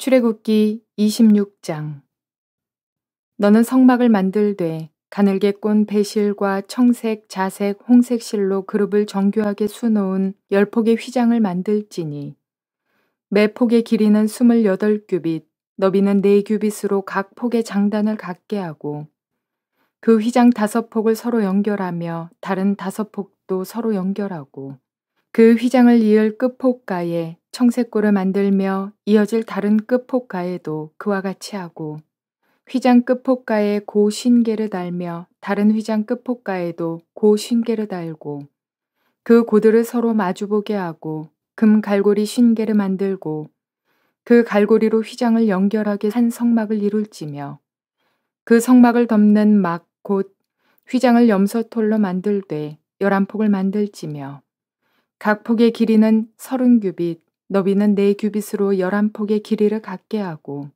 출애굽기 26장 너는 성막을 만들되 가늘게 꼰 배실과 청색, 자색, 홍색 실로 그룹을 정교하게 수놓은 열 폭의 휘장을 만들지니 매 폭의 길이는 28규빗, 너비는 4규빗으로 각 폭의 장단을 갖게 하고 그 휘장 다섯 폭을 서로 연결하며 다른 다섯 폭도 서로 연결하고 그 휘장을 이을 끝폭가에 청색골을 만들며 이어질 다른 끝폭가에도 그와 같이 하고 휘장 끝폭가에 고신계를 달며 다른 휘장 끝폭가에도 고신계를 달고 그 고들을 서로 마주보게 하고 금 갈고리 신계를 만들고 그 갈고리로 휘장을 연결하게 한 성막을 이룰지며 그 성막을 덮는 막 곧 휘장을 염소톨로 만들되 열한 폭을 만들지며 각 폭의 길이는 서른 규빗 너비는 네 규빗으로 열한 폭의 길이를 갖게 하고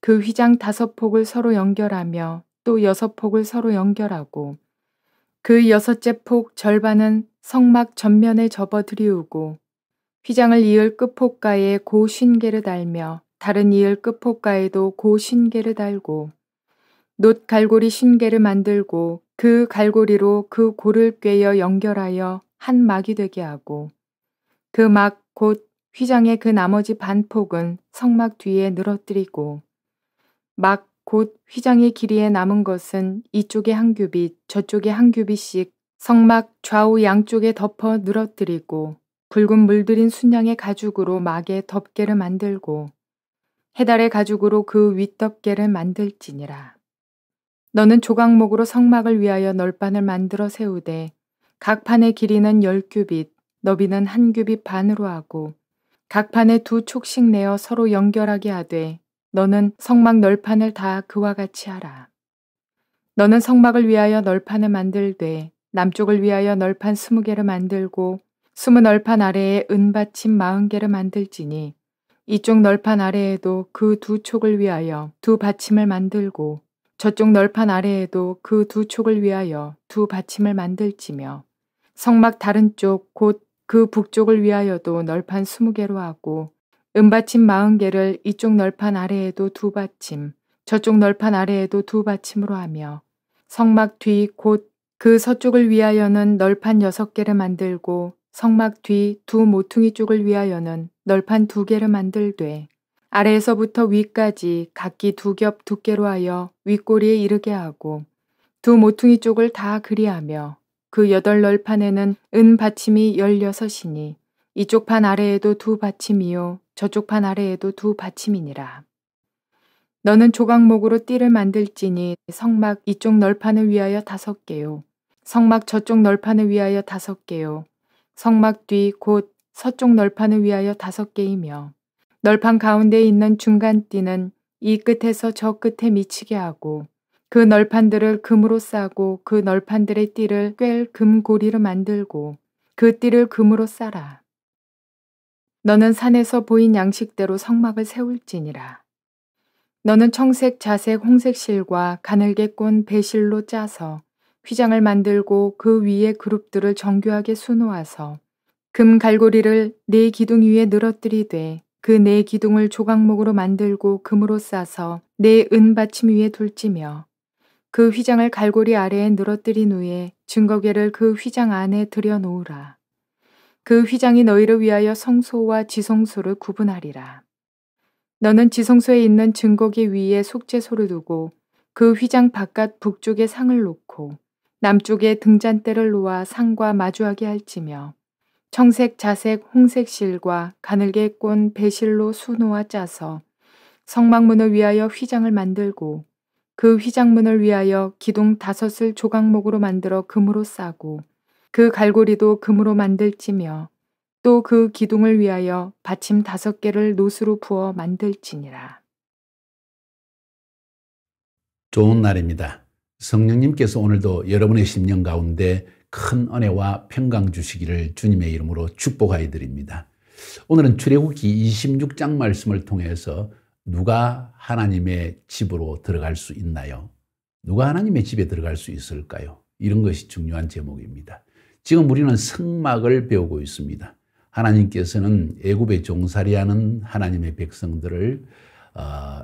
그 휘장 다섯 폭을 서로 연결하며 또 여섯 폭을 서로 연결하고 그 여섯째 폭 절반은 성막 전면에 접어들이우고 휘장을 이을 끝폭가에 고신개를 달며 다른 이을 끝폭가에도 고신개를 달고 놋 갈고리 신개를 만들고 그 갈고리로 그 고를 꿰어 연결하여 한 막이 되게 하고 그막곧 휘장의 그 나머지 반폭은 성막 뒤에 늘어뜨리고 막 곧 휘장의 길이에 남은 것은 이쪽의한 규빗 저쪽의한 규빗씩 성막 좌우 양쪽에 덮어 늘어뜨리고 붉은 물들인 순양의 가죽으로 막의 덮개를 만들고 해달의 가죽으로 그 윗덮개를 만들지니라. 너는 조각목으로 성막을 위하여 널판을 만들어 세우되 각 판의 길이는 열 규빗, 너비는 한 규빗 반으로 하고 각 판에 두 촉씩 내어 서로 연결하게 하되 너는 성막 널판을 다 그와 같이 하라. 너는 성막을 위하여 널판을 만들되 남쪽을 위하여 널판 스무 개를 만들고 스무 널판 아래에 은받침 마흔 개를 만들지니 이쪽 널판 아래에도 그 두 촉을 위하여 두 받침을 만들고 저쪽 널판 아래에도 그 두 촉을 위하여 두 받침을 만들지며 성막 다른 쪽곧 그 북쪽을 위하여도 널판 스무 개로 하고 은받침 마흔 개를 이쪽 널판 아래에도 두 받침, 저쪽 널판 아래에도 두 받침으로 하며 성막 뒤 곧 그 서쪽을 위하여는 널판 여섯 개를 만들고 성막 뒤 두 모퉁이 쪽을 위하여는 널판 두 개를 만들되 아래에서부터 위까지 각기 두 겹 두께로 하여 윗꼬리에 이르게 하고 두 모퉁이 쪽을 다 그리하며 그 여덟 널 판에는 은 받침이 열여섯이니 이쪽 판 아래에도 두 받침이요 저쪽 판 아래에도 두 받침이니라. 너는 조각목으로 띠를 만들지니 성막 이쪽 널판을 위하여 다섯 개요. 성막 저쪽 널판을 위하여 다섯 개요. 성막 뒤 곧 서쪽 널판을 위하여 다섯 개이며 널판 가운데 있는 중간 띠는 이 끝에서 저 끝에 미치게 하고 그 널판들을 금으로 싸고 그 널판들의 띠를 꿰금고리로 만들고 그 띠를 금으로 싸라. 너는 산에서 보인 양식대로 성막을 세울지니라. 너는 청색, 자색, 홍색 실과 가늘게 꼰 배실로 짜서 휘장을 만들고 그 위에 그룹들을 정교하게 수놓아서 금 갈고리를 네 기둥 위에 늘어뜨리되 그 네 기둥을 조각목으로 만들고 금으로 싸서 네 은받침 위에 둘지며 그 휘장을 갈고리 아래에 늘어뜨린 후에 증거계를그 휘장 안에 들여놓으라. 그 휘장이 너희를 위하여 성소와 지성소를 구분하리라. 너는 지성소에 있는 증거궤 위에 속죄소를 두고 그 휘장 바깥 북쪽에 상을 놓고 남쪽에 등잔대를 놓아 상과 마주하게 할지며 청색, 자색, 홍색 실과 가늘게 꼰 배실로 수놓아 짜서 성막문을 위하여 휘장을 만들고 그 휘장문을 위하여 기둥 다섯을 조각목으로 만들어 금으로 싸고 그 갈고리도 금으로 만들지며 또 그 기둥을 위하여 받침 다섯 개를 노수로 부어 만들지니라. 좋은 날입니다. 성령님께서 오늘도 여러분의 심령 가운데 큰 은혜와 평강 주시기를 주님의 이름으로 축복하여 드립니다. 오늘은 출애굽기 26장 말씀을 통해서 누가 하나님의 집으로 들어갈 수 있나요? 누가 하나님의 집에 들어갈 수 있을까요? 이런 것이 중요한 제목입니다. 지금 우리는 성막을 배우고 있습니다. 하나님께서는 애굽의 종살이하는 하나님의 백성들을 어,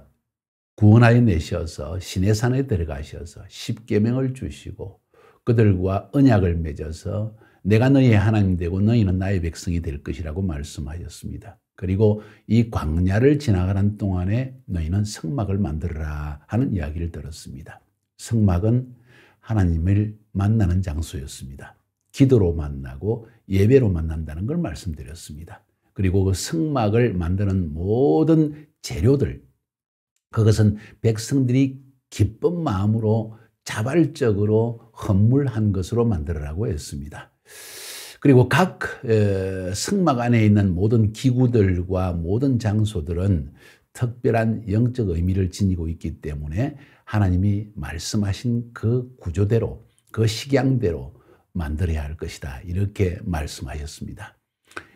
구원하여 내셔서 시내산에 들어가셔서 십계명을 주시고 그들과 언약을 맺어서 내가 너희의 하나님 되고 너희는 나의 백성이 될 것이라고 말씀하셨습니다. 그리고 이 광야를 지나가는 동안에 너희는 성막을 만들어라 하는 이야기를 들었습니다. 성막은 하나님을 만나는 장소였습니다. 기도로 만나고 예배로 만난다는 걸 말씀드렸습니다. 그리고 그 성막을 만드는 모든 재료들, 그것은 백성들이 기쁜 마음으로 자발적으로 헌물한 것으로 만들으라고 했습니다. 그리고 각 성막 안에 있는 모든 기구들과 모든 장소들은 특별한 영적 의미를 지니고 있기 때문에 하나님이 말씀하신 그 구조대로 그 식양대로 만들어야 할 것이다. 이렇게 말씀하셨습니다.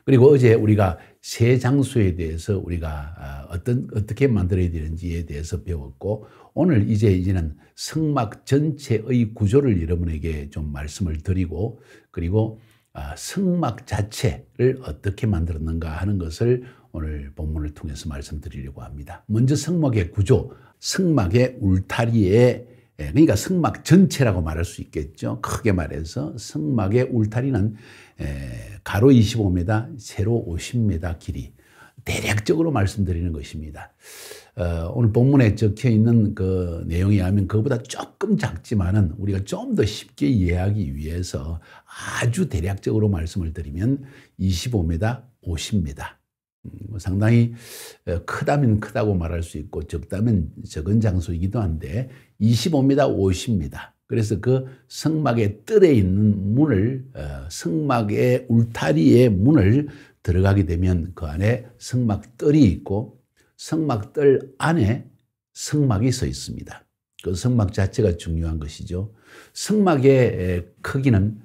그리고 어제 우리가 새 장소에 대해서 우리가 아, 어떤 어떻게 만들어야 되는지에 대해서 배웠고 오늘 이제 이제는 성막 전체의 구조를 여러분에게 좀 말씀을 드리고 그리고 아, 성막 자체를 어떻게 만들었는가 하는 것을 오늘 본문을 통해서 말씀드리려고 합니다. 먼저 성막의 구조, 성막의 울타리에 예, 그러니까 성막 전체라고 말할 수 있겠죠. 크게 말해서 성막의 울타리는 예, 가로 25m, 세로 50m 길이 대략적으로 말씀드리는 것입니다. 어, 오늘 본문에 적혀 있는 그 내용에 하면 그보다 것 조금 작지만은 우리가 좀 더 쉽게 이해하기 위해서 아주 대략적으로 말씀을 드리면 25m, 50m. 음, 뭐 상당히 어, 크다면 크다고 말할 수 있고 적다면 적은 장소이기도 한데 25m, 50m. 그래서 그 성막의 뜰에 있는 문을 어, 성막의 울타리의 문을 들어가게 되면 그 안에 성막 뜰이 있고 성막들 안에 성막이 서 있습니다. 그 성막 자체가 중요한 것이죠. 성막의 크기는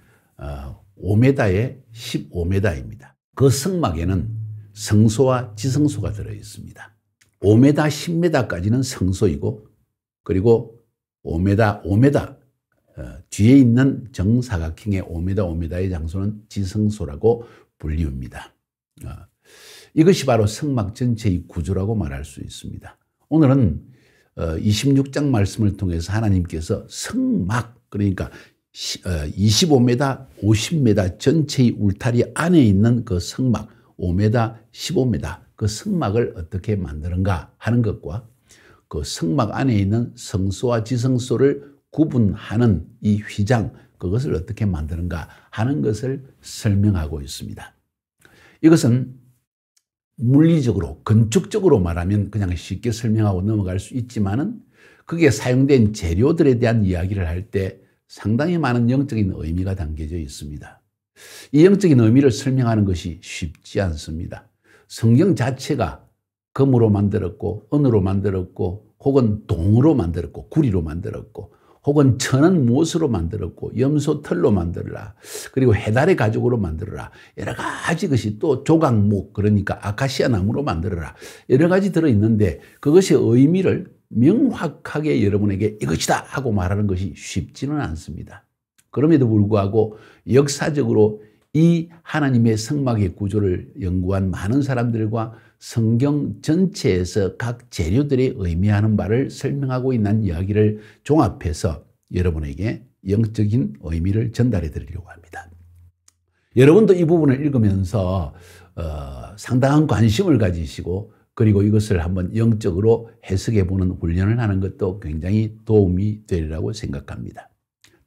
5m에 어, 15m입니다. 그 성막에는 성소와 지성소가 들어 있습니다. 5m, 10m까지는 성소이고 그리고 5m, 5m 어, 뒤에 있는 정사각형의 5m, 5m의 장소는 지성소라고 불리웁니다. 어, 이것이 바로 성막 전체의 구조라고 말할 수 있습니다. 오늘은 26장 어, 말씀을 통해서 하나님께서 성막, 그러니까 25m, 50m 어, 전체의 울타리 안에 있는 그 성막, 5m, 15m, 그 성막을 어떻게 만드는가 하는 것과 그 성막 안에 있는 성소와 지성소를 구분하는 이 휘장, 그것을 어떻게 만드는가 하는 것을 설명하고 있습니다. 이것은 물리적으로 건축적으로 말하면 그냥 쉽게 설명하고 넘어갈 수 있지만은 그게 사용된 재료들에 대한 이야기를 할 때 상당히 많은 영적인 의미가 담겨져 있습니다. 이 영적인 의미를 설명하는 것이 쉽지 않습니다. 성경 자체가 금으로 만들었고 은으로 만들었고 혹은 동으로 만들었고 구리로 만들었고 혹은 천은 못으로 만들었고 염소 털로 만들라 그리고 해달의 가죽으로 만들어라 여러 가지 것이 또 조각목 그러니까 아카시아 나무로 만들어라 여러 가지 들어 있는데 그것의 의미를 명확하게 여러분에게 이것이다 하고 말하는 것이 쉽지는 않습니다. 그럼에도 불구하고 역사적으로 이 하나님의 성막의 구조를 연구한 많은 사람들과 성경 전체에서 각 재료들이 의미하는 바를 설명하고 있는 이야기를 종합해서 여러분에게 영적인 의미를 전달해 드리려고 합니다. 여러분도 이 부분을 읽으면서 어, 상당한 관심을 가지시고 그리고 이것을 한번 영적으로 해석해 보는 훈련을 하는 것도 굉장히 도움이 되리라고 생각합니다.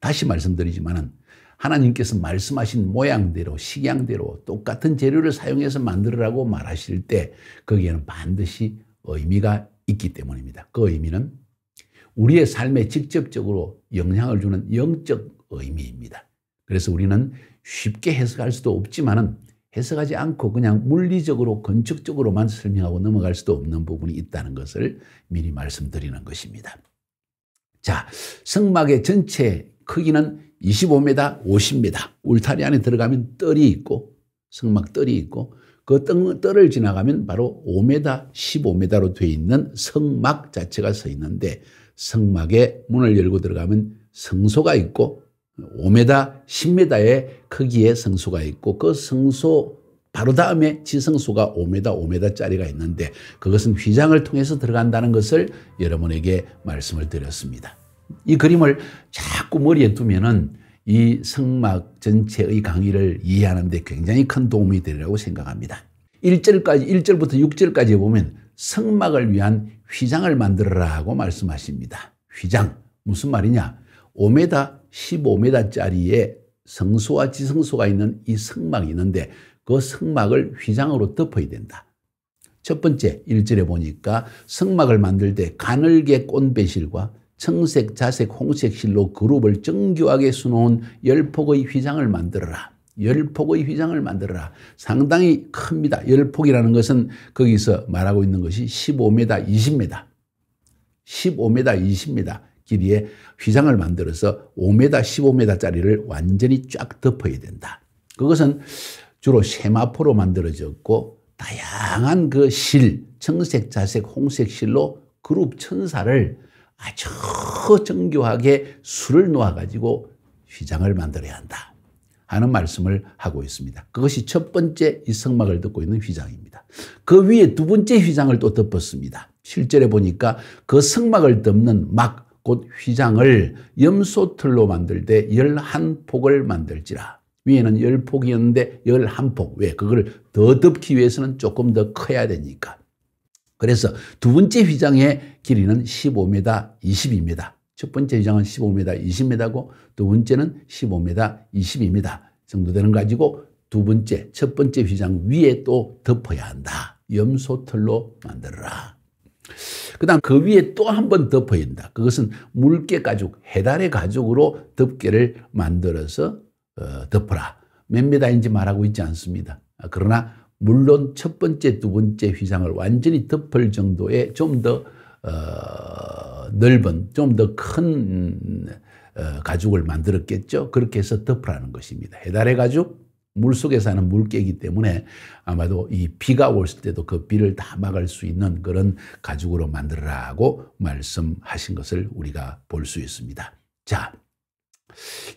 다시 말씀드리지만은 하나님께서 말씀하신 모양대로 식양대로 똑같은 재료를 사용해서 만들으라고 말하실 때 거기에는 반드시 의미가 있기 때문입니다. 그 의미는 우리의 삶에 직접적으로 영향을 주는 영적 의미입니다. 그래서 우리는 쉽게 해석할 수도 없지만 해석하지 않고 그냥 물리적으로 건축적으로만 설명하고 넘어갈 수도 없는 부분이 있다는 것을 미리 말씀드리는 것입니다. 자, 성막의 전체 크기는 25m, 50m 울타리 안에 들어가면 떨이 있고 성막 떨이 있고 그 떨을 지나가면 바로 5m, 15m로 돼 있는 성막 자체가 서 있는데 성막에 문을 열고 들어가면 성소가 있고 5m, 10m의 크기의 성소가 있고 그 성소 바로 다음에 지성소가 5m, 5m짜리가 있는데 그것은 휘장을 통해서 들어간다는 것을 여러분에게 말씀을 드렸습니다. 이 그림을 자꾸 머리에 두면은 이 성막 전체의 강의를 이해하는데 굉장히 큰 도움이 되리라고 생각합니다. 1절까지, 1절부터 6절까지 보면 성막을 위한 휘장을 만들어라고 하 말씀하십니다. 휘장. 무슨 말이냐? 5m, 1 5 m 짜리에 성소와 지성소가 있는 이 성막이 있는데 그 성막을 휘장으로 덮어야 된다. 첫 번째, 1절에 보니까 성막을 만들 때 가늘게 꼰 배실과 청색, 자색, 홍색 실로 그룹을 정교하게 수놓은 열폭의 휘장을 만들어라. 열폭의 휘장을 만들어라. 상당히 큽니다. 열폭이라는 것은 거기서 말하고 있는 것이 15m, 20m. 15m, 20m 길이의 휘장을 만들어서 5m, 15m짜리를 완전히 쫙 덮어야 된다. 그것은 주로 세마포로 만들어졌고 다양한 그 실, 청색, 자색, 홍색 실로 그룹 천사를 아주 정교하게 수를 놓아가지고 휘장을 만들어야 한다. 하는 말씀을 하고 있습니다. 그것이 첫 번째 이성막을 덮고 있는 휘장입니다. 그 위에 두 번째 휘장을 또 덮었습니다. 7절에 보니까 그 성막을 덮는 막, 곧 휘장을 염소틀로 만들 때 11폭을 만들지라. 위에는 1폭이었는데 11폭. 왜? 그걸 더 덮기 위해서는 조금 더 커야 되니까. 그래서 두 번째 휘장의 길이는 15m 2 0입첫 번째 휘장은 15m 20m고 두 번째는 15m 20입니다. 정도 되는 가지고 두 번째, 첫 번째 휘장 위에 또 덮어야 한다. 염소털로 만들어라. 그 다음 그 위에 또 한 번 덮어야 한다. 그것은 물개 가죽, 해달의 가죽으로 덮개를 만들어서 어, 덮어라. 몇미인지 말하고 있지 않습니다. 아, 그러나 물론 첫 번째, 두 번째 휘장을 완전히 덮을 정도의 좀더 어, 넓은, 좀 더큰 어, 가죽을 만들었겠죠. 그렇게 해서 덮으라는 것입니다. 해달의 가죽, 물속에 사는 물개이기 때문에 아마도 이 비가 올 때도 그 비를 다 막을 수 있는 그런 가죽으로 만들라고 말씀하신 것을 우리가 볼 수 있습니다. 자,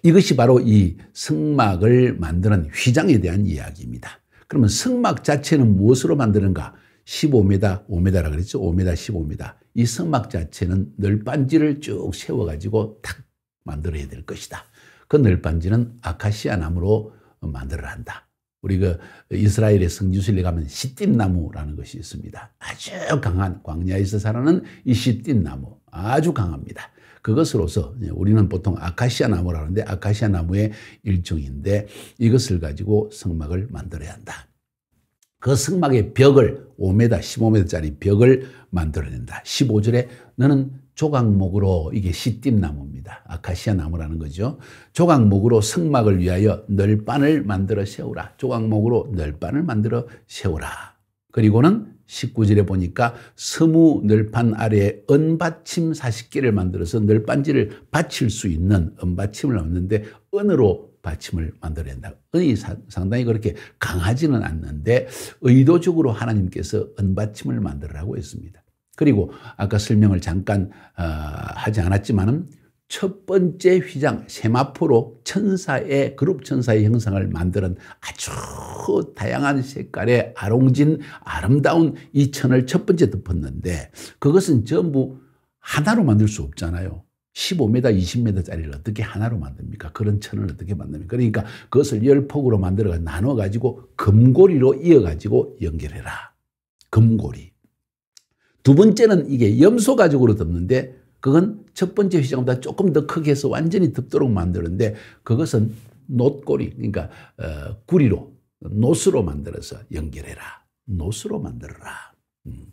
이것이 바로 이 승막을 만드는 휘장에 대한 이야기입니다. 그러면 성막 자체는 무엇으로 만드는가? 15m, 5m라 그랬죠. 5m, 15m. 이 성막 자체는 널빤지를 쭉 세워가지고 탁 만들어야 될 것이다. 그 널빤지는 아카시아 나무로 만들어야 한다. 우리 그 이스라엘의 성지순례 가면 시띠나무라는 것이 있습니다. 아주 강한 광야에서 자라는 이 시띠나무 아주 강합니다. 그것으로서 우리는 보통 아카시아 나무라 하는데 아카시아 나무의 일종인데 이것을 가지고 성막을 만들어야 한다. 그 성막의 벽을 5m, 15m짜리 벽을 만들어낸다. 15절에 너는 조각목으로 이게 시띠나무입니다. 아카시아 나무라는 거죠. 조각목으로 성막을 위하여 널빤을 만들어 세우라. 조각목으로 널빤을 만들어 세우라. 그리고는 19절에 보니까 스무 늘판 아래에 은받침 40개를 만들어서 늘반지를 받칠 수 있는 은받침을 얻는데 은으로 받침을 만들어낸다. 은이 상당히 그렇게 강하지는 않는데 의도적으로 하나님께서 은받침을 만들라고 했습니다. 그리고 아까 설명을 잠깐 어, 하지 않았지만은 첫 번째 휘장 세마포로 천사의 그룹 천사의 형상을 만드는 아주 다양한 색깔의 아롱진 아름다운 이 천을 첫 번째 덮었는데 그것은 전부 하나로 만들 수 없잖아요. 15m, 20m짜리를 어떻게 하나로 만듭니까? 그런 천을 어떻게 만듭니까? 그러니까 그것을 열 폭으로 만들어 나눠 가지고 금고리로 이어 가지고 연결해라. 금고리. 두 번째는 이게 염소 가죽으로 덮는데 그건 첫 번째 회장보다 조금 더 크게 해서 완전히 덮도록 만드는데 그것은 노꼬리 그러니까 어, 구리로 노스로 만들어서 연결해라. 노스로 만들어라. 음.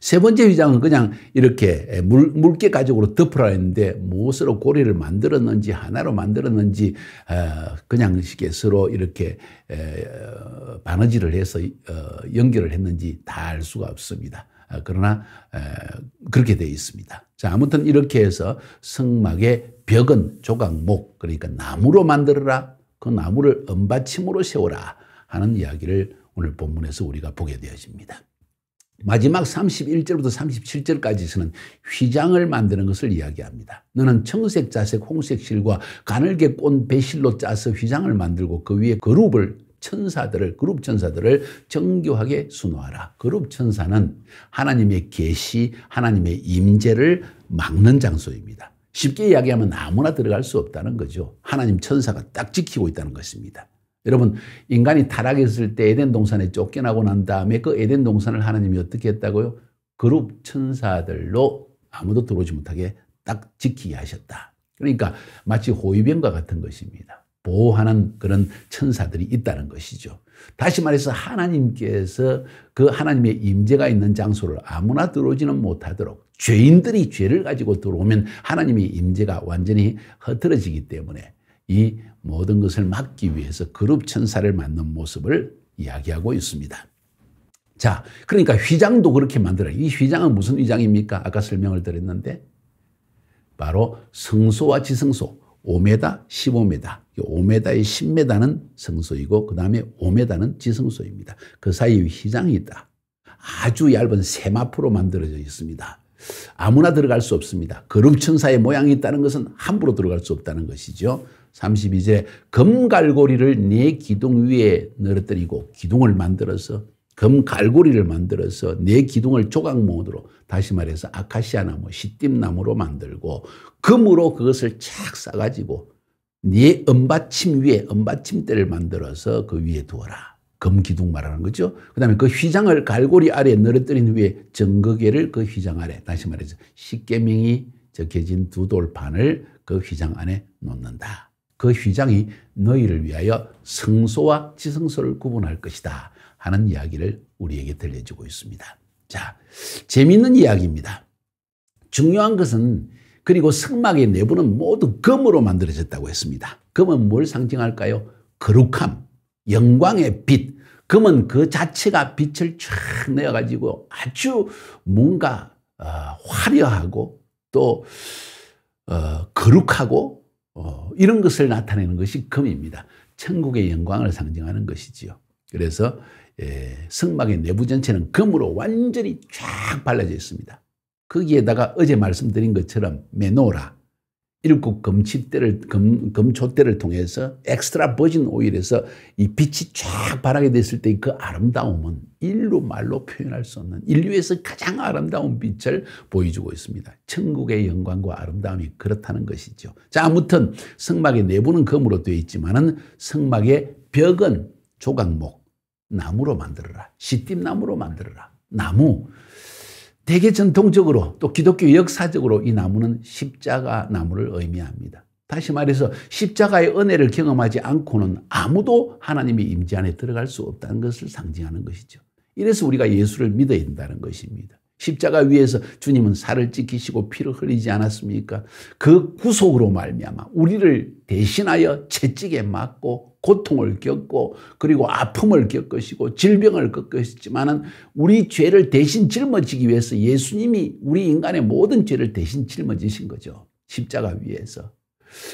세 번째 위장은 그냥 이렇게 물, 물개 가죽으로 덮으라 했는데 무엇으로 고리를 만들었는지 하나로 만들었는지 어, 그냥 식의 서로 이렇게 에, 어, 바느질을 해서 어, 연결을 했는지 다 알 수가 없습니다. 아, 그러나 그렇게 되어 있습니다. 자, 아무튼 이렇게 해서 성막의 벽은 조각목, 그러니까 나무로 만들어라. 그 나무를 은받침으로 세워라. 하는 이야기를 오늘 본문에서 우리가 보게 되어집니다. 마지막 31절부터 37절까지에서는 휘장을 만드는 것을 이야기합니다. 너는 청색, 자색, 홍색 실과 가늘게 꼰 배실로 짜서 휘장을 만들고 그 위에 그룹을 천사들을 그룹 천사들을 정교하게 순호하라. 그룹 천사는 하나님의 계시, 하나님의 임재를 막는 장소입니다. 쉽게 이야기하면 아무나 들어갈 수 없다는 거죠. 하나님 천사가 딱 지키고 있다는 것입니다. 여러분, 인간이 타락했을 때 에덴 동산에 쫓겨나고 난 다음에 그 에덴 동산을 하나님이 어떻게 했다고요? 그룹 천사들로 아무도 들어오지 못하게 딱 지키게 하셨다. 그러니까 마치 호위병과 같은 것입니다. 보호하는 그런 천사들이 있다는 것이죠. 다시 말해서 하나님께서 그 하나님의 임재가 있는 장소를 아무나 들어오지는 못하도록 죄인들이 죄를 가지고 들어오면 하나님의 임재가 완전히 흐트러지기 때문에 이 모든 것을 막기 위해서 그룹 천사를 만든 모습을 이야기하고 있습니다. 자, 그러니까 휘장도 그렇게 만들어요. 이 휘장은 무슨 휘장입니까? 아까 설명을 드렸는데 바로 성소와 지성소 5m, 15m. 5m에 10m는 성소이고 그 다음에 5m는 지성소입니다. 그 사이에 휘장이 있다. 아주 얇은 세마포로 만들어져 있습니다. 아무나 들어갈 수 없습니다. 거름천사의 모양이 있다는 것은 함부로 들어갈 수 없다는 것이죠. 32제 금갈고리를 네 기둥 위에 늘어뜨리고 기둥을 만들어서 금 갈고리를 만들어서 네 기둥을 조각모드로 다시 말해서 아카시아 나무, 시띠 나무로 만들고 금으로 그것을 착 싸가지고 네 은받침 위에 은받침대를 만들어서 그 위에 두어라. 금 기둥 말하는 거죠. 그 다음에 그 휘장을 갈고리 아래 늘어뜨린 후에 정거개를 그 휘장 아래, 다시 말해서 십계명이 적혀진 두 돌판을 그 휘장 안에 놓는다. 그 휘장이 너희를 위하여 성소와 지성소를 구분할 것이다. 하는 이야기를 우리에게 들려주고 있습니다. 자, 재미있는 이야기입니다. 중요한 것은 그리고 승막의 내부는 모두 금으로 만들어졌다고 했습니다. 금은 뭘 상징할까요? 거룩함, 영광의 빛. 금은 그 자체가 빛을 쫙 내어가지고 아주 뭔가 어, 화려하고 또 어, 거룩하고 어, 이런 것을 나타내는 것이 금입니다. 천국의 영광을 상징하는 것이지요. 그래서 예, 성막의 내부 전체는 금으로 완전히 쫙 발라져 있습니다. 거기에다가 어제 말씀드린 것처럼 메노라, 일곱 금칫대를 금, 금촛대를 통해서 엑스트라 버진 오일에서 이 빛이 쫙 발하게 됐을 때 그 아름다움은 일로 말로 표현할 수 없는 인류에서 가장 아름다운 빛을 보여주고 있습니다. 천국의 영광과 아름다움이 그렇다는 것이죠. 자, 아무튼 성막의 내부는 금으로 되어 있지만은 성막의 벽은 조각목, 나무로 만들어라. 시띠나무로 만들어라. 나무. 대개 전통적으로 또 기독교 역사적으로 이 나무는 십자가 나무를 의미합니다. 다시 말해서 십자가의 은혜를 경험하지 않고는 아무도 하나님의 임재 안에 들어갈 수 없다는 것을 상징하는 것이죠. 이래서 우리가 예수를 믿어야 된다는 것입니다. 십자가 위에서 주님은 살을 찢기시고 피를 흘리지 않았습니까? 그 구속으로 말미암아 우리를 대신하여 채찍에 맞고 고통을 겪고 그리고 아픔을 겪으시고 질병을 겪으셨지만은 우리 죄를 대신 짊어지기 위해서 예수님이 우리 인간의 모든 죄를 대신 짊어지신 거죠. 십자가 위에서.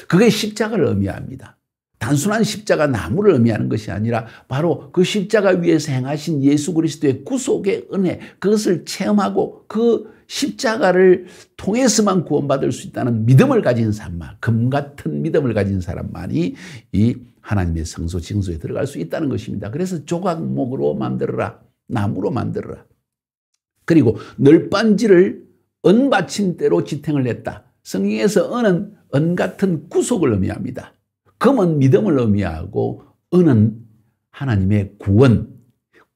그게 십자가를 의미합니다. 단순한 십자가 나무를 의미하는 것이 아니라 바로 그 십자가 위에서 행하신 예수 그리스도의 구속의 은혜 그것을 체험하고 그 십자가를 통해서만 구원받을 수 있다는 믿음을 가진 사람, 금 같은 믿음을 가진 사람만이 이 하나님의 성소 징소에 들어갈 수 있다는 것입니다. 그래서 조각목으로 만들어라, 나무로 만들어라. 그리고 널반지를 은받침대로 지탱을 했다. 성경에서 은은 은 같은 구속을 의미합니다. 금은 믿음을 의미하고 은은 하나님의 구원,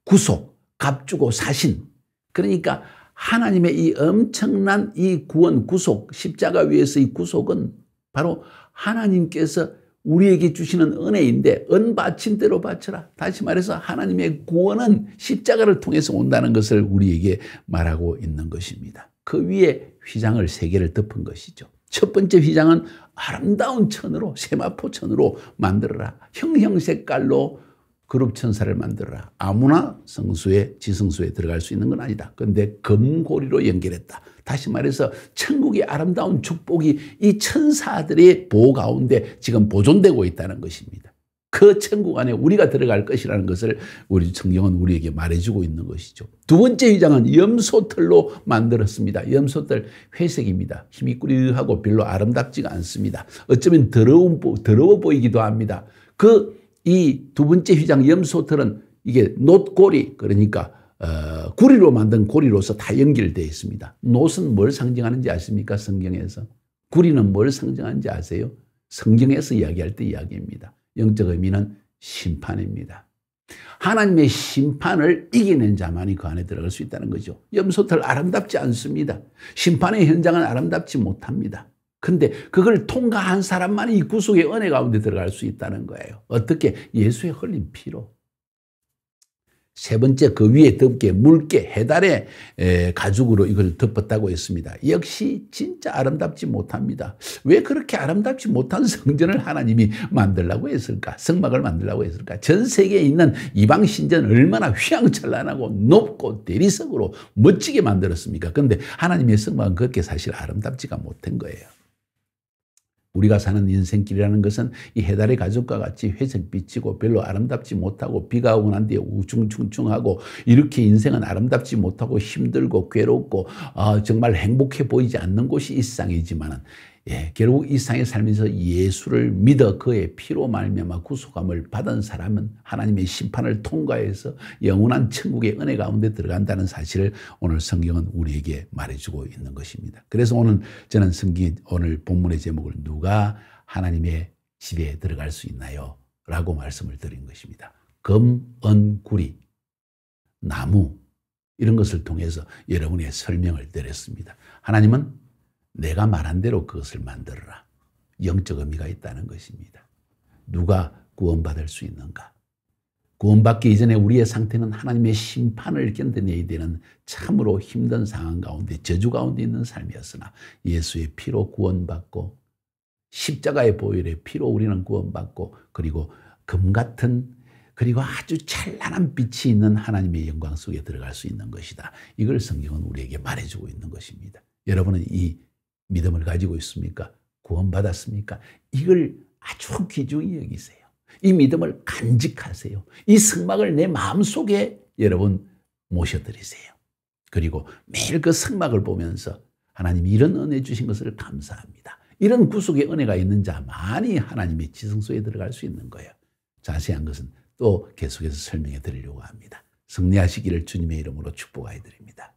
구속, 값주고 사신. 그러니까 하나님의 이 엄청난 이 구원, 구속, 십자가 위에서의 구속은 바로 하나님께서 우리에게 주시는 은혜인데 은 바친 대로 바쳐라. 다시 말해서 하나님의 구원은 십자가를 통해서 온다는 것을 우리에게 말하고 있는 것입니다. 그 위에 휘장을 세 개를 덮은 것이죠. 첫 번째 휘장은 아름다운 천으로 세마포 천으로 만들어라. 형형색깔로 그룹 천사를 만들어라. 아무나 성수에 지성수에 들어갈 수 있는 건 아니다. 그런데 금고리로 연결했다. 다시 말해서 천국의 아름다운 축복이 이 천사들의 보 가운데 지금 보존되고 있다는 것입니다. 그 천국 안에 우리가 들어갈 것이라는 것을 우리 성경은 우리에게 말해주고 있는 것이죠. 두 번째 위장은 염소털로 만들었습니다. 염소털 회색입니다. 힘이 꾸리하고 별로 아름답지가 않습니다. 어쩌면 더러운, 더러워 보이기도 합니다. 그 이 두 번째 휘장 염소털은 이게 놋고리 그러니까 어, 구리로 만든 고리로서 다 연결되어 있습니다. 놋은 뭘 상징하는지 아십니까? 성경에서. 구리는 뭘 상징하는지 아세요? 성경에서 이야기할 때 이야기입니다. 영적 의미는 심판입니다. 하나님의 심판을 이기는 자만이 그 안에 들어갈 수 있다는 거죠. 염소털 아름답지 않습니다. 심판의 현장은 아름답지 못합니다. 근데 그걸 통과한 사람만이 구속의 은혜 가운데 들어갈 수 있다는 거예요. 어떻게? 예수의 흘린 피로. 세 번째 그 위에 덮개 묽게 해달에 가죽으로 이걸 덮었다고 했습니다. 역시 진짜 아름답지 못합니다. 왜 그렇게 아름답지 못한 성전을 하나님이 만들라고 했을까? 성막을 만들라고 했을까? 전 세계에 있는 이방 신전 얼마나 휘황찬란하고 높고 대리석으로 멋지게 만들었습니까? 그런데 하나님의 성막은 그렇게 사실 아름답지가 못한 거예요. 우리가 사는 인생길이라는 것은 이 해달의 가족과 같이 회색빛이고 별로 아름답지 못하고 비가 오고 난 뒤에 우중충충하고 이렇게 인생은 아름답지 못하고 힘들고 괴롭고 어, 정말 행복해 보이지 않는 곳이 일상이지만은 예, 결국 이 세상에 살면서 예수를 믿어 그의 피로 말미암아 구속함을 받은 사람은 하나님의 심판을 통과해서 영원한 천국의 은혜 가운데 들어간다는 사실을 오늘 성경은 우리에게 말해주고 있는 것입니다. 그래서 오늘 저는 성경 오늘 본문의 제목을 누가 하나님의 집에 들어갈 수 있나요? 라고 말씀을 드린 것입니다. 금, 은, 구리, 나무 이런 것을 통해서 여러분의 설명을 드렸습니다. 하나님은 내가 말한 대로 그것을 만들어라. 영적 의미가 있다는 것입니다. 누가 구원받을 수 있는가? 구원받기 이전에 우리의 상태는 하나님의 심판을 견뎌내야 되는 참으로 힘든 상황 가운데 저주 가운데 있는 삶이었으나 예수의 피로 구원받고 십자가의 보혈의 피로 우리는 구원받고 그리고 금 같은 그리고 아주 찬란한 빛이 있는 하나님의 영광 속에 들어갈 수 있는 것이다. 이걸 성경은 우리에게 말해주고 있는 것입니다. 여러분은 이 믿음을 가지고 있습니까? 구원받았습니까? 이걸 아주 귀중히 여기세요. 이 믿음을 간직하세요. 이 성막을 내 마음속에 여러분 모셔드리세요. 그리고 매일 그 성막을 보면서 하나님 이런 은혜 주신 것을 감사합니다. 이런 구속의 은혜가 있는 자만이 하나님의 지성소에 들어갈 수 있는 거예요. 자세한 것은 또 계속해서 설명해 드리려고 합니다. 승리하시기를 주님의 이름으로 축복하여 드립니다.